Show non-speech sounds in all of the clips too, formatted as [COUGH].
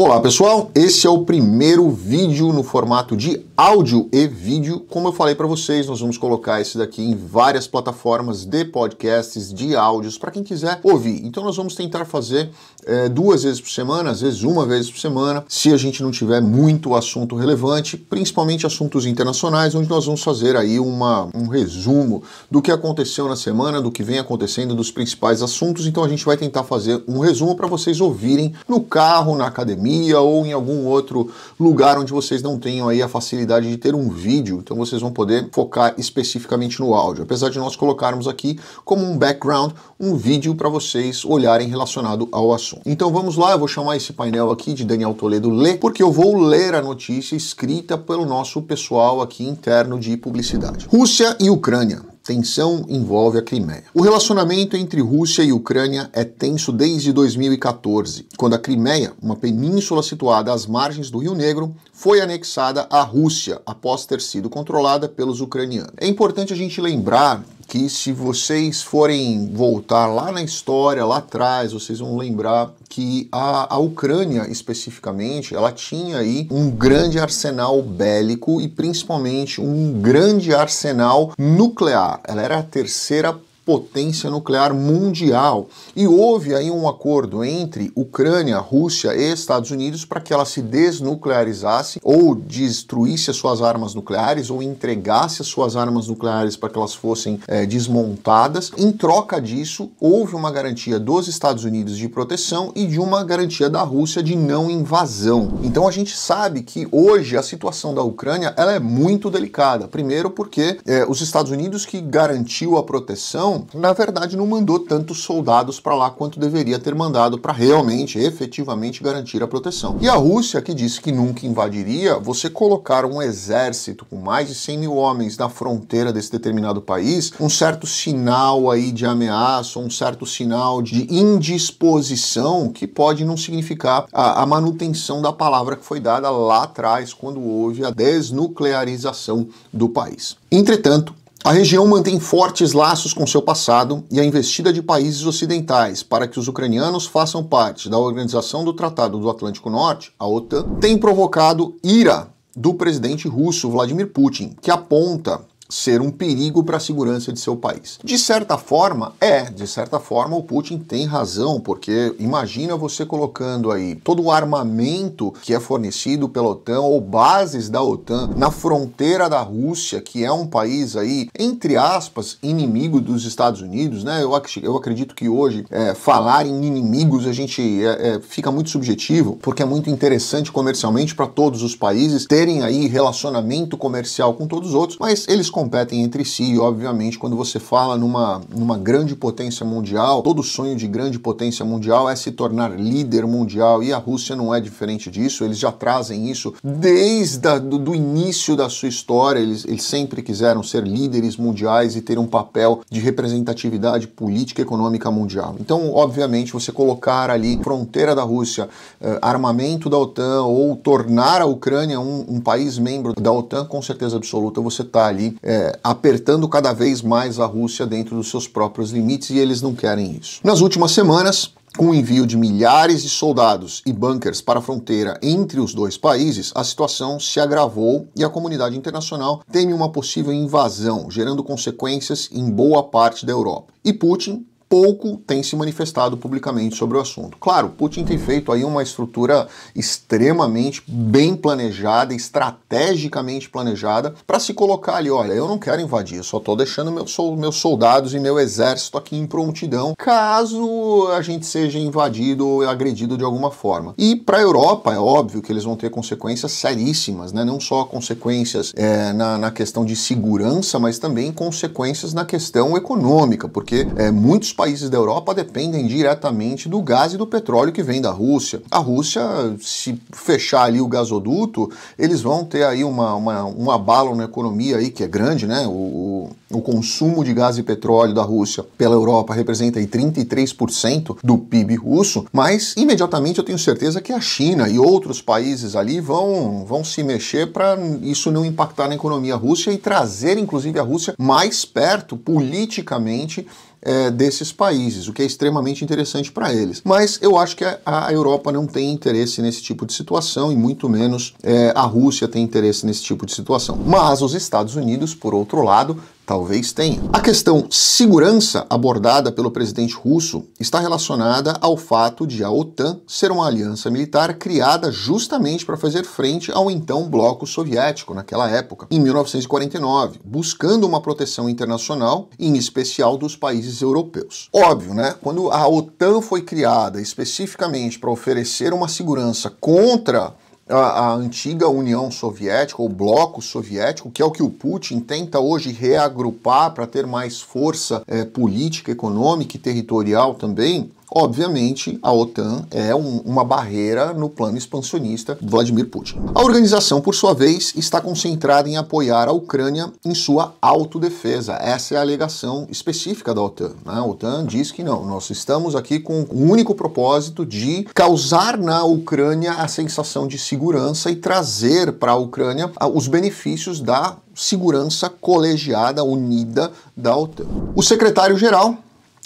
Olá pessoal, esse é o primeiro vídeo no formato de áudio e vídeo. Como eu falei para vocês, nós vamos colocar esse daqui em várias plataformas de podcasts, de áudios, para quem quiser ouvir. Então nós vamos tentar fazer é, duas vezes por semana, às vezes uma vez por semana, se a gente não tiver muito assunto relevante, principalmente assuntos internacionais, onde nós vamos fazer aí uma, um resumo do que aconteceu na semana, do que vem acontecendo, dos principais assuntos. Então a gente vai tentar fazer um resumo para vocês ouvirem no carro, na academia academia ou em algum outro lugar onde vocês não tenham aí a facilidade de ter um vídeo, então vocês vão poder focar especificamente no áudio. Apesar de nós colocarmos aqui como um background um vídeo para vocês olharem relacionado ao assunto. Então vamos lá, eu vou chamar esse painel aqui de Daniel Toledo Lê, porque eu vou ler a notícia escrita pelo nosso pessoal aqui interno de publicidade. Rússia e Ucrânia. Tensão envolve a Crimeia. O relacionamento entre Rússia e Ucrânia é tenso desde 2014, quando a Crimeia, uma península situada às margens do Rio Negro, foi anexada à Rússia após ter sido controlada pelos ucranianos. É importante a gente lembrar que se vocês forem voltar lá na história, lá atrás, vocês vão lembrar que a, a Ucrânia, especificamente, ela tinha aí um grande arsenal bélico e principalmente um grande arsenal nuclear. Ela era a terceira potência nuclear mundial. E houve aí um acordo entre Ucrânia, Rússia e Estados Unidos para que ela se desnuclearizasse ou destruísse as suas armas nucleares ou entregasse as suas armas nucleares para que elas fossem é, desmontadas. Em troca disso, houve uma garantia dos Estados Unidos de proteção e de uma garantia da Rússia de não invasão. Então a gente sabe que hoje a situação da Ucrânia ela é muito delicada. Primeiro porque é, os Estados Unidos que garantiu a proteção na verdade, não mandou tantos soldados para lá quanto deveria ter mandado para realmente, efetivamente garantir a proteção. E a Rússia, que disse que nunca invadiria, você colocar um exército com mais de 100 mil homens na fronteira desse determinado país, um certo sinal aí de ameaça, um certo sinal de indisposição que pode não significar a, a manutenção da palavra que foi dada lá atrás, quando houve a desnuclearização do país. Entretanto, a região mantém fortes laços com seu passado e a investida de países ocidentais para que os ucranianos façam parte da Organização do Tratado do Atlântico Norte, a OTAN, tem provocado ira do presidente russo Vladimir Putin, que aponta ser um perigo para a segurança de seu país. De certa forma, é, de certa forma o Putin tem razão, porque imagina você colocando aí todo o armamento que é fornecido pela OTAN ou bases da OTAN na fronteira da Rússia, que é um país aí, entre aspas, inimigo dos Estados Unidos, né? Eu, eu acredito que hoje é, falar em inimigos a gente é, é, fica muito subjetivo, porque é muito interessante comercialmente para todos os países terem aí relacionamento comercial com todos os outros, mas eles competem entre si, e obviamente, quando você fala numa, numa grande potência mundial, todo sonho de grande potência mundial é se tornar líder mundial, e a Rússia não é diferente disso, eles já trazem isso desde a, do, do início da sua história, eles, eles sempre quiseram ser líderes mundiais e ter um papel de representatividade política e econômica mundial. Então, obviamente, você colocar ali fronteira da Rússia, eh, armamento da OTAN ou tornar a Ucrânia um, um país membro da OTAN, com certeza absoluta, você está ali eh, é, apertando cada vez mais a Rússia dentro dos seus próprios limites e eles não querem isso. Nas últimas semanas, com o envio de milhares de soldados e bunkers para a fronteira entre os dois países, a situação se agravou e a comunidade internacional teme uma possível invasão, gerando consequências em boa parte da Europa. E Putin pouco tem se manifestado publicamente sobre o assunto. Claro, Putin tem feito aí uma estrutura extremamente bem planejada, estrategicamente planejada, para se colocar ali, olha, eu não quero invadir, só estou deixando meu, sou, meus soldados e meu exército aqui em prontidão, caso a gente seja invadido ou agredido de alguma forma. E para a Europa, é óbvio que eles vão ter consequências seríssimas, né? não só consequências é, na, na questão de segurança, mas também consequências na questão econômica, porque é, muitos países da Europa dependem diretamente do gás e do petróleo que vem da Rússia. A Rússia, se fechar ali o gasoduto, eles vão ter aí uma, uma, um abalo na economia aí que é grande, né? O, o, o consumo de gás e petróleo da Rússia pela Europa representa aí 33% do PIB russo, mas imediatamente eu tenho certeza que a China e outros países ali vão, vão se mexer para isso não impactar na economia russa e trazer, inclusive, a Rússia mais perto politicamente é, desses países, o que é extremamente interessante para eles. Mas eu acho que a, a, Europa não tem interesse nesse tipo de situação e muito menos é, a Rússia tem interesse nesse tipo de situação. Mas os Estados Unidos, por outro lado, Talvez tenha. A questão segurança abordada pelo presidente russo está relacionada ao fato de a OTAN ser uma aliança militar criada justamente para fazer frente ao então bloco soviético naquela época, em 1949, buscando uma proteção internacional, em especial dos países europeus. Óbvio, né? Quando a OTAN foi criada especificamente para oferecer uma segurança contra a, a, antiga União Soviética, ou Bloco Soviético, que é o que o Putin tenta hoje reagrupar para ter mais força é, política, econômica e territorial também, Obviamente, a OTAN é um, uma barreira no plano expansionista de Vladimir Putin. A organização, por sua vez, está concentrada em apoiar a Ucrânia em sua autodefesa. Essa é a alegação específica da OTAN. Né? A OTAN diz que não, nós estamos aqui com o um único propósito de causar na Ucrânia a sensação de segurança e trazer para a Ucrânia os benefícios da segurança colegiada, unida da OTAN. O secretário-geral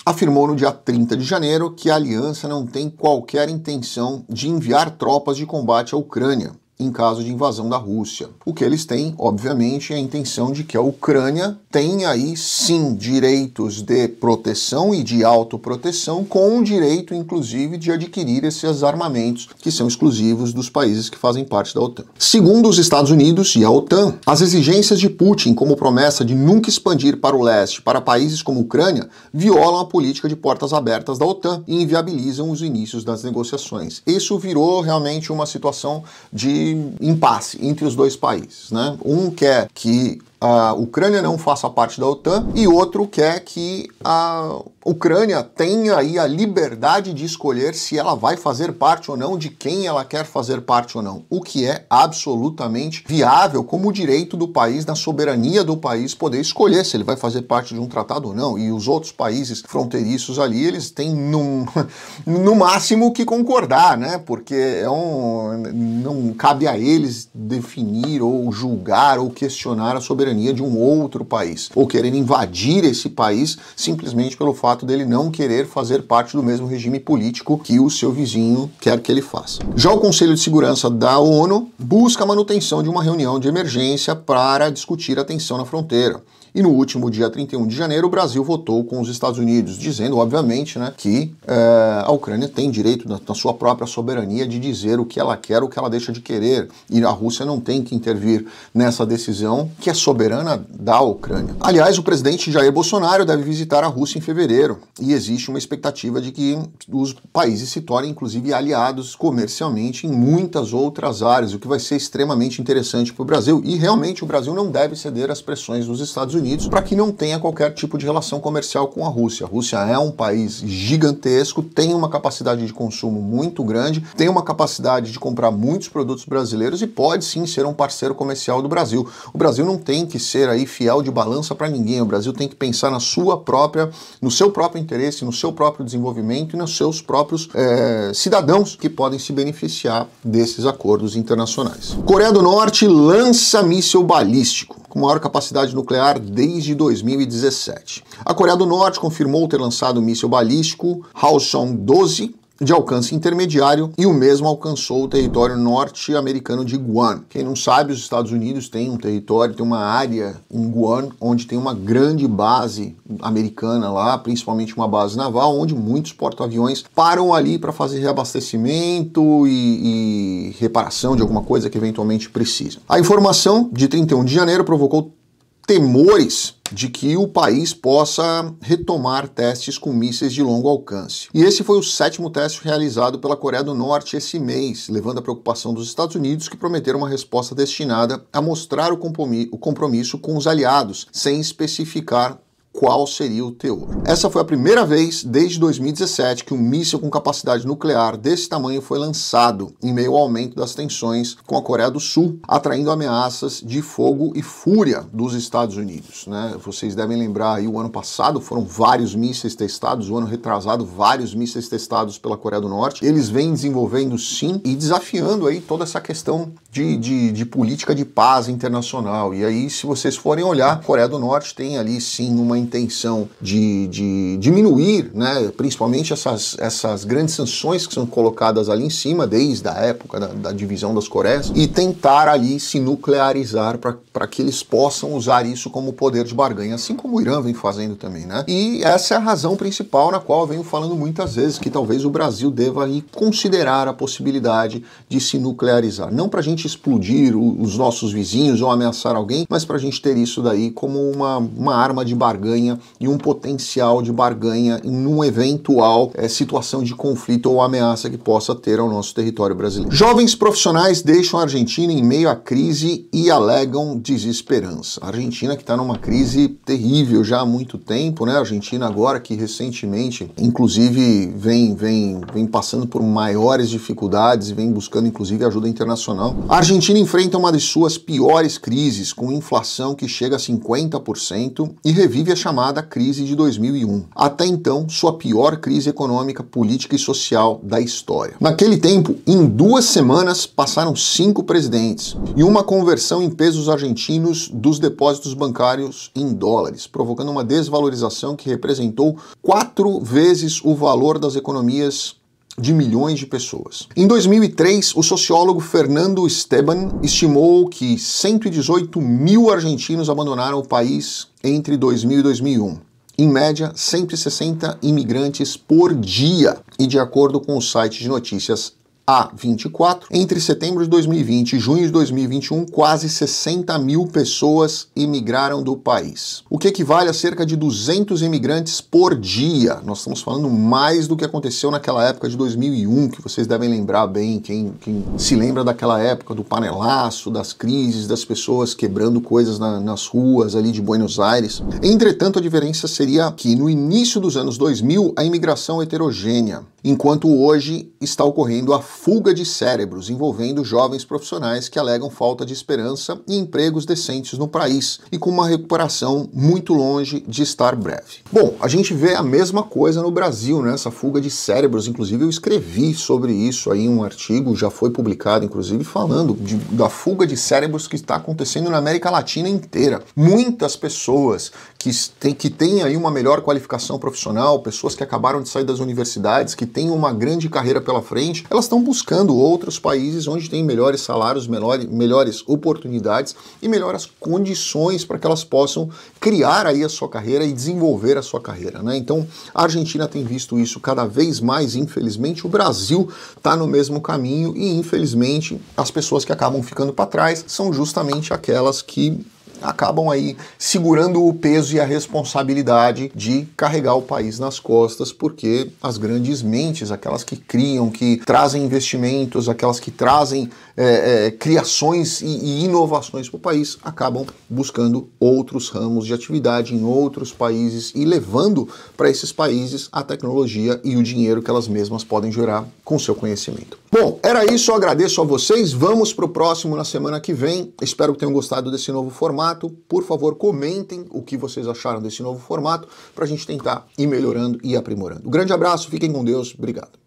afirmou no dia 30 de janeiro que a aliança não tem qualquer intenção de enviar tropas de combate à Ucrânia em caso de invasão da Rússia. O que eles têm, obviamente, é a intenção de que a Ucrânia tenha aí sim direitos de proteção e de autoproteção, com o direito, inclusive, de adquirir esses armamentos que são exclusivos dos países que fazem parte da OTAN. Segundo os Estados Unidos e a OTAN, as exigências de Putin como promessa de nunca expandir para o leste para países como a Ucrânia violam a política de portas abertas da OTAN e inviabilizam os inícios das negociações. Isso virou realmente uma situação de impasse entre os dois países. Né? Um quer que a Ucrânia não faça parte da OTAN e outro quer que a Ucrânia tenha aí a liberdade de escolher se ela vai fazer parte ou não, de quem ela quer fazer parte ou não, o que é absolutamente viável como direito do país, na soberania do país poder escolher se ele vai fazer parte de um tratado ou não. E os outros países fronteiriços ali, eles têm num, [LAUGHS] no máximo que concordar, né? Porque é um, não cabe a eles definir ou julgar ou questionar a soberania soberania de um outro país, ou querendo invadir esse país simplesmente pelo fato dele não querer fazer parte do mesmo regime político que o seu vizinho quer que ele faça. Já o Conselho de Segurança da ONU busca a manutenção de uma reunião de emergência para discutir a tensão na fronteira. E no último dia 31 de janeiro, o Brasil votou com os Estados Unidos, dizendo, obviamente, né, que é, a Ucrânia tem direito na, na, sua própria soberania de dizer o que ela quer, o que ela deixa de querer, e a Rússia não tem que intervir nessa decisão que é soberana soberana da Ucrânia. Aliás, o presidente Jair Bolsonaro deve visitar a Rússia em fevereiro e existe uma expectativa de que os países se tornem, inclusive, aliados comercialmente em muitas outras áreas, o que vai ser extremamente interessante para o Brasil. E realmente o Brasil não deve ceder às pressões dos Estados Unidos para que não tenha qualquer tipo de relação comercial com a Rússia. A Rússia é um país gigantesco, tem uma capacidade de consumo muito grande, tem uma capacidade de comprar muitos produtos brasileiros e pode sim ser um parceiro comercial do Brasil. O Brasil não tem que ser aí fiel de balança para ninguém. O Brasil tem que pensar na sua própria, no seu próprio interesse, no seu próprio desenvolvimento e nos seus próprios é, cidadãos que podem se beneficiar desses acordos internacionais. Coreia do Norte lança míssil balístico com maior capacidade nuclear desde 2017. A Coreia do Norte confirmou ter lançado o míssil balístico Hwasong-12 de alcance intermediário e o mesmo alcançou o território norte-americano de Guam. Quem não sabe, os Estados Unidos têm um território, tem uma área em Guam onde tem uma grande base americana lá, principalmente uma base naval, onde muitos porta-aviões param ali para fazer reabastecimento e, e reparação de alguma coisa que eventualmente precisa. A informação de 31 de janeiro provocou temores de que o país possa retomar testes com mísseis de longo alcance. E esse foi o sétimo teste realizado pela Coreia do Norte esse mês, levando a preocupação dos Estados Unidos, que prometeram uma resposta destinada a mostrar o compromisso com os aliados, sem especificar qual seria o teor. Essa foi a primeira vez desde 2017 que um míssil com capacidade nuclear desse tamanho foi lançado, em meio ao aumento das tensões com a Coreia do Sul, atraindo ameaças de fogo e fúria dos Estados Unidos. Né? Vocês devem lembrar aí o ano passado foram vários mísseis testados, o ano retrasado vários mísseis testados pela Coreia do Norte. Eles vêm desenvolvendo sim e desafiando aí toda essa questão de, de, de, política de paz internacional. E aí, se vocês forem olhar, a Coreia do Norte tem ali sim uma intenção de, de diminuir, né, principalmente essas, essas grandes sanções que são colocadas ali em cima, desde a época da, da divisão das Coreias, e tentar ali se nuclearizar para que eles possam usar isso como poder de barganha, assim como o Irã vem fazendo também. Né? E essa é a razão principal na qual eu venho falando muitas vezes que talvez o Brasil deva ali considerar a possibilidade de se nuclearizar. Não para a gente necessariamente explodir os nossos vizinhos ou ameaçar alguém, mas para a gente ter isso daí como uma, uma arma de barganha e um potencial de barganha em um eventual é, situação de conflito ou ameaça que possa ter ao nosso território brasileiro. Jovens profissionais deixam a Argentina em meio à crise e alegam desesperança. A Argentina que está numa crise terrível já há muito tempo, né? A Argentina agora que recentemente, inclusive, vem, vem, vem passando por maiores dificuldades e vem buscando, inclusive, ajuda internacional. A Argentina enfrenta uma de suas piores crises, com inflação que chega a 50% e revive a chamada crise de 2001. Até então, sua pior crise econômica, política e social da história. Naquele tempo, em duas semanas, passaram cinco presidentes e uma conversão em pesos argentinos dos depósitos bancários em dólares, provocando uma desvalorização que representou quatro vezes o valor das economias de milhões de pessoas. Em 2003, o sociólogo Fernando Esteban estimou que 118 mil argentinos abandonaram o país entre 2000 e 2001. Em média, 160 imigrantes por dia. E de acordo com o site de notícias a 24, entre setembro de 2020 e junho de 2021, quase 60 mil pessoas imigraram do país, o que equivale a cerca de 200 imigrantes por dia. Nós estamos falando mais do que aconteceu naquela época de 2001, que vocês devem lembrar bem, quem, quem se lembra daquela época do panelaço, das crises, das pessoas quebrando coisas na, nas ruas ali de Buenos Aires. Entretanto, a diferença seria que no início dos anos 2000, a imigração é heterogênea, enquanto hoje está ocorrendo a fuga de cérebros envolvendo jovens profissionais que alegam falta de esperança e empregos decentes no país e com uma recuperação muito longe de estar breve. Bom, a gente vê a mesma coisa no Brasil, né? Essa fuga de cérebros, inclusive eu escrevi sobre isso aí um artigo, já foi publicado inclusive falando de, da fuga de cérebros que está acontecendo na América Latina inteira. Muitas pessoas que têm que tem aí uma melhor qualificação profissional, pessoas que acabaram de sair das universidades, que têm uma grande carreira pela frente, elas estão buscando outros países onde tem melhores salários, melhor, melhores oportunidades e melhores condições para que elas possam criar aí a sua carreira e desenvolver a sua carreira. Né? Então, a Argentina tem visto isso cada vez mais, infelizmente. O Brasil está no mesmo caminho e, infelizmente, as pessoas que acabam ficando para trás são justamente aquelas que acabam aí segurando o peso e a responsabilidade de carregar o país nas costas, porque as grandes mentes, aquelas que criam, que trazem investimentos, aquelas que trazem é, é, criações e, e inovações para o país, acabam buscando outros ramos de atividade em outros países e levando para esses países a tecnologia e o dinheiro que elas mesmas podem gerar com seu conhecimento. Bom, era isso, eu agradeço a vocês. Vamos para o próximo na semana que vem. Espero que tenham gostado desse novo formato. Por favor, comentem o que vocês acharam desse novo formato para a gente tentar ir melhorando e aprimorando. Um grande abraço, fiquem com Deus, obrigado.